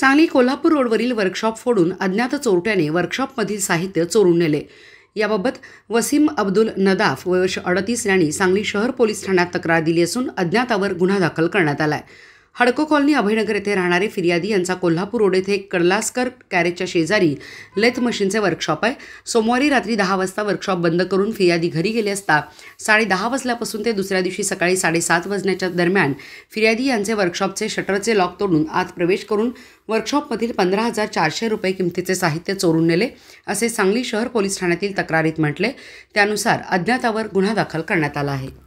सांगली कोल्हापूर रोडवरील वर्कशॉप फोडून अज्ञात चोरट्याने वर्कशॉपमधील साहित्य चोरून नेले याबाबत वसीम अब्दुल नदाफ वर्ष अडतीस यांनी सांगली शहर पोलीस ठाण्यात तक्रार दिली असून अज्ञातावर गुन्हा दाखल करण्यात आला हडको कॉलनी अभयनगर येथे राहणारे फिर्यादी यांचा कोल्हापूर रोड येथे कडलासकर कॅरेजच्या शेजारी लेथ मशीनचे वर्कशॉप आहे सोमवारी रात्री दहा वाजता वर्कशॉप बंद करून फिर्यादी घरी गेले असता साडे दहा वाजल्यापासून ते दुसऱ्या दिवशी सकाळी साडेसात वाजण्याच्या दरम्यान फिर्यादी यांचे वर्कशॉपचे शटरचे लॉक तोडून आत प्रवेश करून वर्कशॉपमधील पंधरा हजार चारशे रुपये किमतीचे साहित्य चोरून नेले असे सांगली शहर पोलीस ठाण्यातील तक्रारीत म्हटले त्यानुसार अज्ञातावर गुन्हा दाखल करण्यात आला आहे